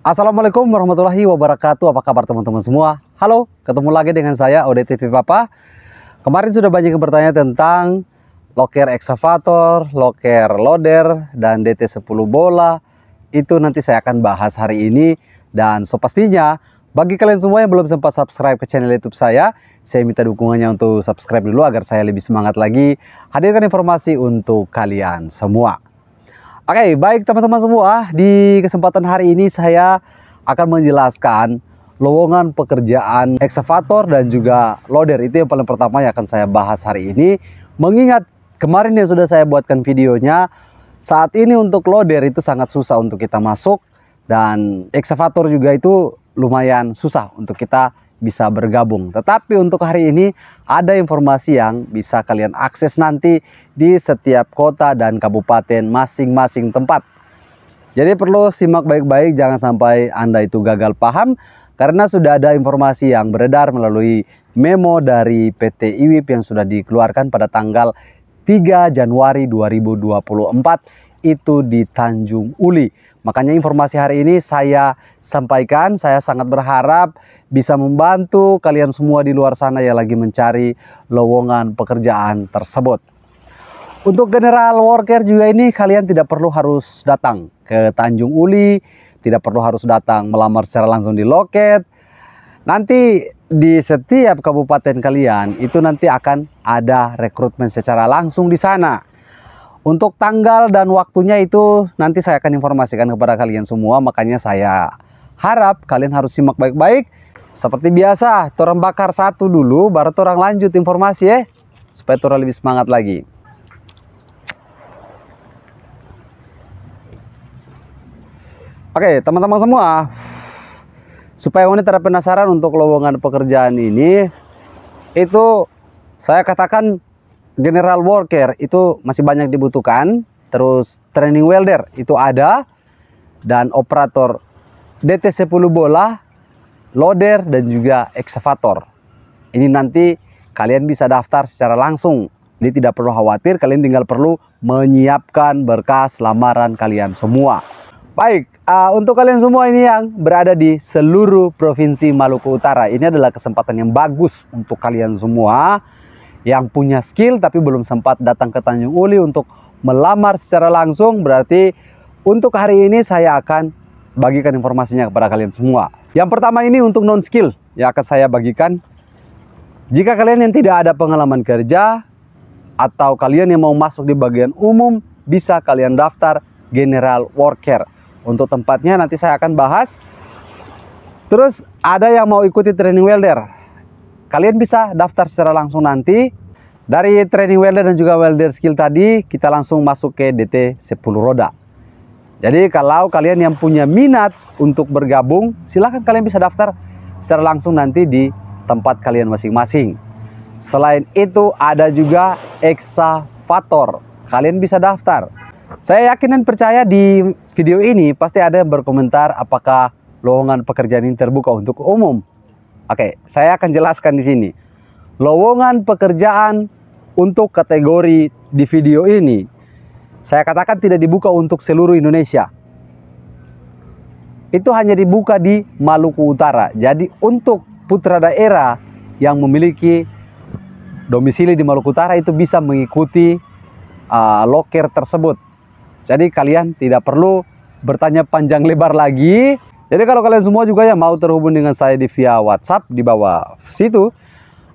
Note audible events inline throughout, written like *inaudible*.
Assalamualaikum warahmatullahi wabarakatuh. Apa kabar teman-teman semua? Halo, ketemu lagi dengan saya ODTV Papa. Kemarin sudah banyak yang bertanya tentang loker eksavator, loker loader, dan DT10 bola. Itu nanti saya akan bahas hari ini. Dan so pastinya, bagi kalian semua yang belum sempat subscribe ke channel YouTube saya, saya minta dukungannya untuk subscribe dulu agar saya lebih semangat lagi hadirkan informasi untuk kalian semua. Oke, okay, baik teman-teman semua, di kesempatan hari ini saya akan menjelaskan lowongan pekerjaan eksavator dan juga loader. Itu yang paling pertama yang akan saya bahas hari ini. Mengingat kemarin yang sudah saya buatkan videonya, saat ini untuk loader itu sangat susah untuk kita masuk dan eksavator juga itu lumayan susah untuk kita bisa bergabung. Tetapi untuk hari ini ada informasi yang bisa kalian akses nanti di setiap kota dan kabupaten masing-masing tempat. Jadi perlu simak baik-baik jangan sampai Anda itu gagal paham karena sudah ada informasi yang beredar melalui memo dari PT IWIP yang sudah dikeluarkan pada tanggal 3 Januari 2024 itu di Tanjung Uli. Makanya informasi hari ini saya sampaikan, saya sangat berharap bisa membantu kalian semua di luar sana yang lagi mencari lowongan pekerjaan tersebut. Untuk General Worker juga ini kalian tidak perlu harus datang ke Tanjung Uli, tidak perlu harus datang melamar secara langsung di loket. Nanti di setiap kabupaten kalian itu nanti akan ada rekrutmen secara langsung di sana. Untuk tanggal dan waktunya itu nanti saya akan informasikan kepada kalian semua. Makanya saya harap kalian harus simak baik-baik. Seperti biasa, turun bakar satu dulu, baru orang lanjut informasi ya. Supaya turun lebih semangat lagi. Oke, teman-teman semua. Supaya kalian tidak penasaran untuk lowongan pekerjaan ini. Itu saya katakan general worker itu masih banyak dibutuhkan. Terus training welder itu ada. Dan operator DT10 bola, loader, dan juga excavator. Ini nanti kalian bisa daftar secara langsung. Jadi tidak perlu khawatir, kalian tinggal perlu menyiapkan berkas lamaran kalian semua. Baik, uh, untuk kalian semua ini yang berada di seluruh provinsi Maluku Utara, ini adalah kesempatan yang bagus untuk kalian semua yang punya skill tapi belum sempat datang ke Tanjung Uli untuk melamar secara langsung berarti untuk hari ini saya akan bagikan informasinya kepada kalian semua. Yang pertama ini untuk non skill yang akan saya bagikan. Jika kalian yang tidak ada pengalaman kerja atau kalian yang mau masuk di bagian umum bisa kalian daftar general worker. Untuk tempatnya nanti saya akan bahas. Terus ada yang mau ikuti training welder Kalian bisa daftar secara langsung nanti. Dari training welder dan juga welder skill tadi, kita langsung masuk ke DT 10 roda. Jadi kalau kalian yang punya minat untuk bergabung, silahkan kalian bisa daftar secara langsung nanti di tempat kalian masing-masing. Selain itu ada juga eksavator. Kalian bisa daftar. Saya yakin dan percaya di video ini pasti ada yang berkomentar apakah lowongan pekerjaan ini terbuka untuk umum. Oke, saya akan jelaskan di sini. Lowongan pekerjaan untuk kategori di video ini saya katakan tidak dibuka untuk seluruh Indonesia. Itu hanya dibuka di Maluku Utara. Jadi untuk putra daerah yang memiliki domisili di Maluku Utara itu bisa mengikuti uh, loker tersebut. Jadi kalian tidak perlu bertanya panjang lebar lagi jadi kalau kalian semua juga yang mau terhubung dengan saya di via WhatsApp di bawah situ,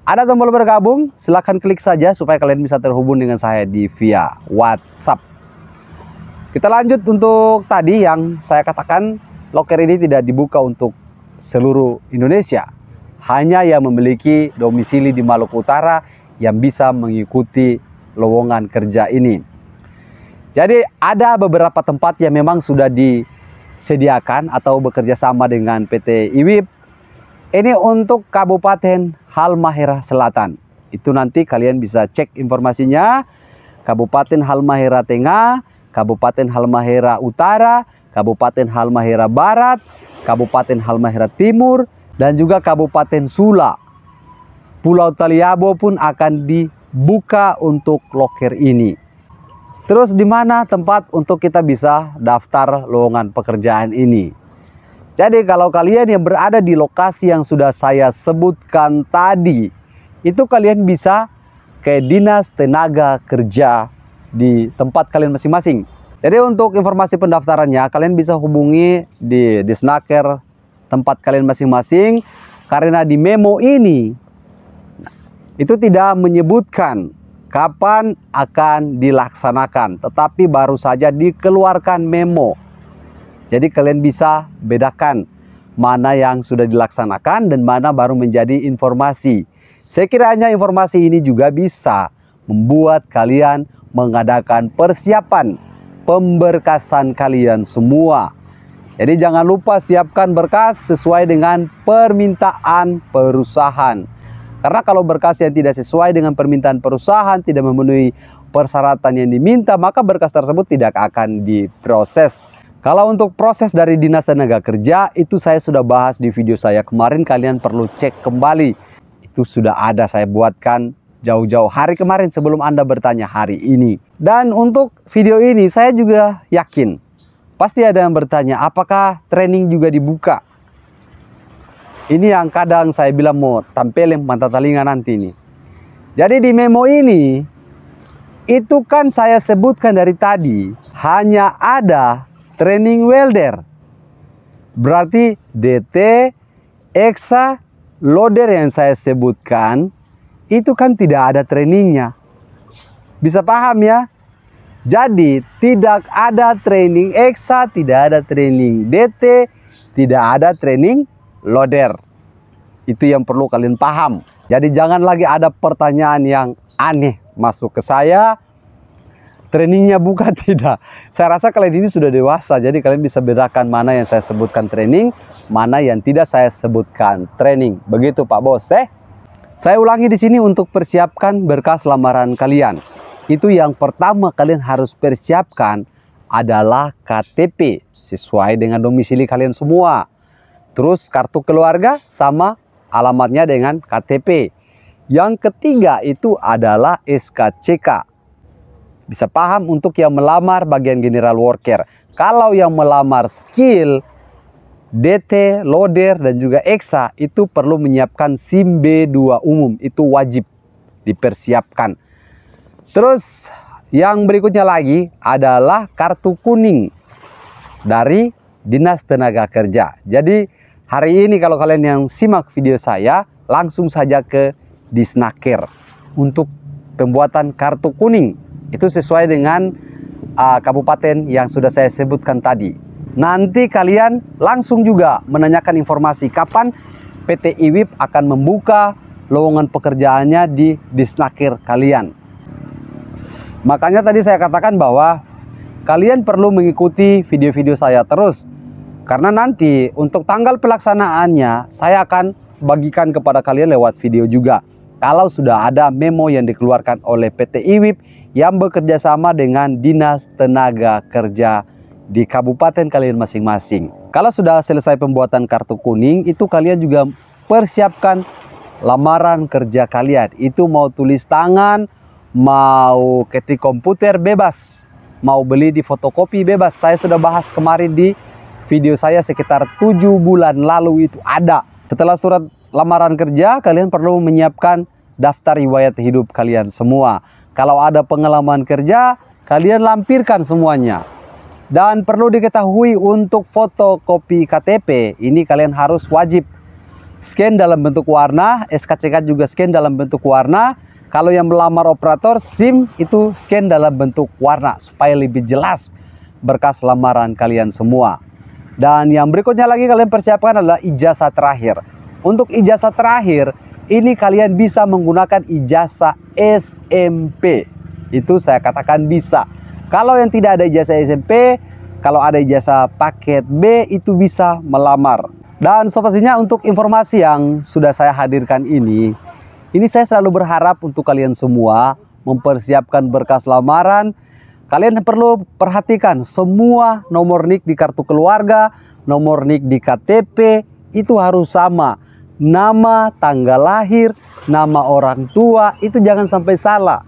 ada tombol bergabung, silahkan klik saja supaya kalian bisa terhubung dengan saya di via WhatsApp. Kita lanjut untuk tadi yang saya katakan, loker ini tidak dibuka untuk seluruh Indonesia. Hanya yang memiliki domisili di Maluku Utara yang bisa mengikuti lowongan kerja ini. Jadi ada beberapa tempat yang memang sudah di sediakan atau bekerja sama dengan PT IWIP ini untuk Kabupaten Halmahera Selatan. Itu nanti kalian bisa cek informasinya. Kabupaten Halmahera Tengah, Kabupaten Halmahera Utara, Kabupaten Halmahera Barat, Kabupaten Halmahera Timur, dan juga Kabupaten Sula. Pulau Taliabo pun akan dibuka untuk loker ini. Terus di mana tempat untuk kita bisa daftar lowongan pekerjaan ini? Jadi kalau kalian yang berada di lokasi yang sudah saya sebutkan tadi, itu kalian bisa ke Dinas Tenaga Kerja di tempat kalian masing-masing. Jadi untuk informasi pendaftarannya, kalian bisa hubungi di Disnaker tempat kalian masing-masing karena di memo ini itu tidak menyebutkan kapan akan dilaksanakan, tetapi baru saja dikeluarkan memo. Jadi kalian bisa bedakan mana yang sudah dilaksanakan dan mana baru menjadi informasi. Sekiranya informasi ini juga bisa membuat kalian mengadakan persiapan pemberkasan kalian semua. Jadi jangan lupa siapkan berkas sesuai dengan permintaan perusahaan. Karena kalau berkas yang tidak sesuai dengan permintaan perusahaan, tidak memenuhi persyaratan yang diminta, maka berkas tersebut tidak akan diproses. Kalau untuk proses dari Dinas Tenaga Kerja, itu saya sudah bahas di video saya kemarin, kalian perlu cek kembali. Itu sudah ada saya buatkan jauh-jauh hari kemarin sebelum Anda bertanya hari ini. Dan untuk video ini saya juga yakin pasti ada yang bertanya apakah training juga dibuka? Ini yang kadang saya bilang mau tampilin mata telinga nanti ini. Jadi di memo ini, itu kan saya sebutkan dari tadi, hanya ada training welder. Berarti DT, EXA, loader yang saya sebutkan, itu kan tidak ada trainingnya. Bisa paham ya? Jadi tidak ada training EXA, tidak ada training DT, tidak ada training Loader Itu yang perlu kalian paham. Jadi jangan lagi ada pertanyaan yang aneh masuk ke saya. Trainingnya bukan *laughs* tidak. Saya rasa kalian ini sudah dewasa. Jadi kalian bisa bedakan mana yang saya sebutkan training. Mana yang tidak saya sebutkan training. Begitu Pak Bos. Eh? Saya ulangi di sini untuk persiapkan berkas lamaran kalian. Itu yang pertama kalian harus persiapkan adalah KTP sesuai dengan domisili kalian semua terus kartu keluarga sama alamatnya dengan KTP. Yang ketiga itu adalah SKCK. Bisa paham untuk yang melamar bagian general worker. Kalau yang melamar skill, DT, loader, dan juga eksa itu perlu menyiapkan SIM B2 umum. Itu wajib dipersiapkan. Terus yang berikutnya lagi adalah kartu kuning dari Dinas Tenaga Kerja. Jadi Hari ini kalau kalian yang simak video saya, langsung saja ke Disnaker untuk pembuatan kartu kuning. Itu sesuai dengan uh, kabupaten yang sudah saya sebutkan tadi. Nanti kalian langsung juga menanyakan informasi kapan PT IWIP akan membuka lowongan pekerjaannya di Disnaker kalian. Makanya tadi saya katakan bahwa kalian perlu mengikuti video-video saya terus karena nanti untuk tanggal pelaksanaannya saya akan bagikan kepada kalian lewat video juga. Kalau sudah ada memo yang dikeluarkan oleh PT IWIP yang bekerja sama dengan Dinas Tenaga Kerja di kabupaten kalian masing-masing. Kalau sudah selesai pembuatan kartu kuning, itu kalian juga persiapkan lamaran kerja kalian. Itu mau tulis tangan, mau ketik komputer bebas, mau beli di fotokopi bebas. Saya sudah bahas kemarin di video saya sekitar 7 bulan lalu itu ada. Setelah surat lamaran kerja, kalian perlu menyiapkan daftar riwayat hidup kalian semua. Kalau ada pengalaman kerja, kalian lampirkan semuanya. Dan perlu diketahui untuk fotokopi KTP, ini kalian harus wajib scan dalam bentuk warna, SKCK juga scan dalam bentuk warna. Kalau yang melamar operator SIM itu scan dalam bentuk warna supaya lebih jelas berkas lamaran kalian semua. Dan yang berikutnya lagi kalian persiapkan adalah ijazah terakhir. Untuk ijazah terakhir, ini kalian bisa menggunakan ijazah SMP. Itu saya katakan bisa. Kalau yang tidak ada ijazah SMP, kalau ada ijazah paket B itu bisa melamar. Dan sepertinya untuk informasi yang sudah saya hadirkan ini, ini saya selalu berharap untuk kalian semua mempersiapkan berkas lamaran Kalian perlu perhatikan semua nomor NIK di kartu keluarga, nomor NIK di KTP itu harus sama. Nama, tanggal lahir, nama orang tua itu jangan sampai salah.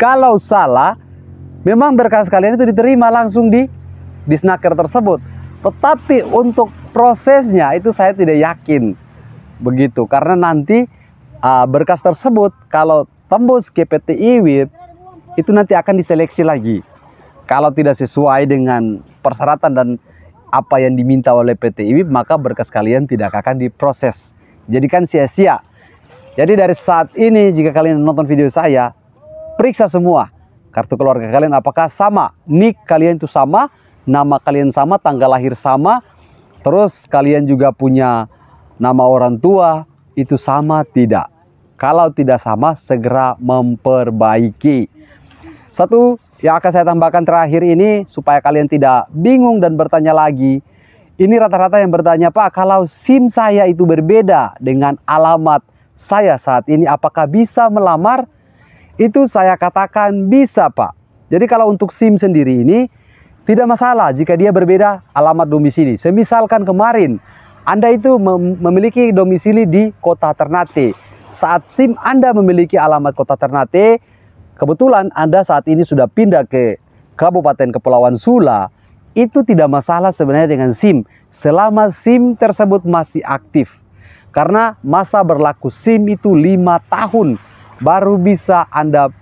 Kalau salah, memang berkas kalian itu diterima langsung di di snaker tersebut. Tetapi untuk prosesnya itu saya tidak yakin begitu karena nanti uh, berkas tersebut kalau tembus KPTI WIB itu nanti akan diseleksi lagi. Kalau tidak sesuai dengan persyaratan dan apa yang diminta oleh PT IBIP, maka berkas kalian tidak akan diproses. Jadi kan sia-sia. Jadi dari saat ini jika kalian nonton video saya, periksa semua kartu keluarga kalian apakah sama, nick kalian itu sama, nama kalian sama, tanggal lahir sama, terus kalian juga punya nama orang tua itu sama tidak. Kalau tidak sama segera memperbaiki. Satu yang akan saya tambahkan terakhir ini supaya kalian tidak bingung dan bertanya lagi. Ini rata-rata yang bertanya, "Pak, kalau SIM saya itu berbeda dengan alamat saya saat ini apakah bisa melamar?" Itu saya katakan bisa, Pak. Jadi kalau untuk SIM sendiri ini tidak masalah jika dia berbeda alamat domisili. Semisalkan kemarin anda itu mem memiliki domisili di Kota Ternate. Saat SIM Anda memiliki alamat Kota Ternate, Kebetulan Anda saat ini sudah pindah ke Kabupaten Kepulauan Sula, itu tidak masalah sebenarnya dengan SIM selama SIM tersebut masih aktif. Karena masa berlaku SIM itu lima tahun baru bisa Anda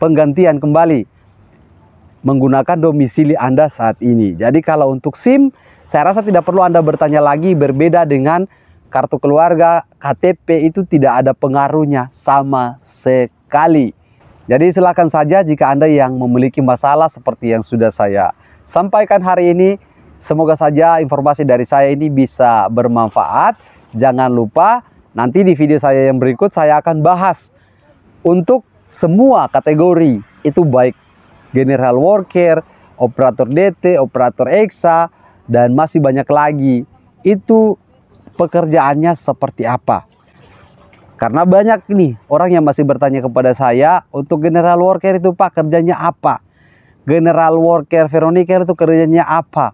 penggantian kembali menggunakan domisili Anda saat ini. Jadi kalau untuk SIM, saya rasa tidak perlu Anda bertanya lagi berbeda dengan kartu keluarga, KTP itu tidak ada pengaruhnya sama sekali. Jadi silakan saja jika Anda yang memiliki masalah seperti yang sudah saya sampaikan hari ini. Semoga saja informasi dari saya ini bisa bermanfaat. Jangan lupa nanti di video saya yang berikut saya akan bahas untuk semua kategori itu baik general worker, operator DT, operator EXA dan masih banyak lagi. Itu pekerjaannya seperti apa? Karena banyak nih orang yang masih bertanya kepada saya untuk General Worker itu Pak kerjanya apa? General Worker Veronica itu kerjanya apa?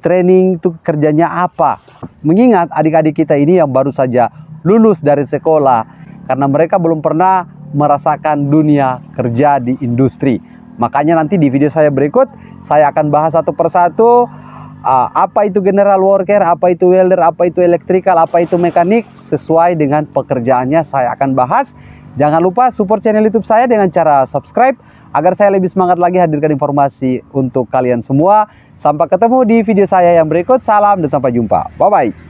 Training itu kerjanya apa? Mengingat adik-adik kita ini yang baru saja lulus dari sekolah karena mereka belum pernah merasakan dunia kerja di industri. Makanya nanti di video saya berikut saya akan bahas satu persatu Ah, apa itu general worker, apa itu welder, apa itu elektrikal, apa itu mekanik sesuai dengan pekerjaannya saya akan bahas. Jangan lupa support channel YouTube saya dengan cara subscribe agar saya lebih semangat lagi hadirkan informasi untuk kalian semua. Sampai ketemu di video saya yang berikut. Salam dan sampai jumpa. Bye bye.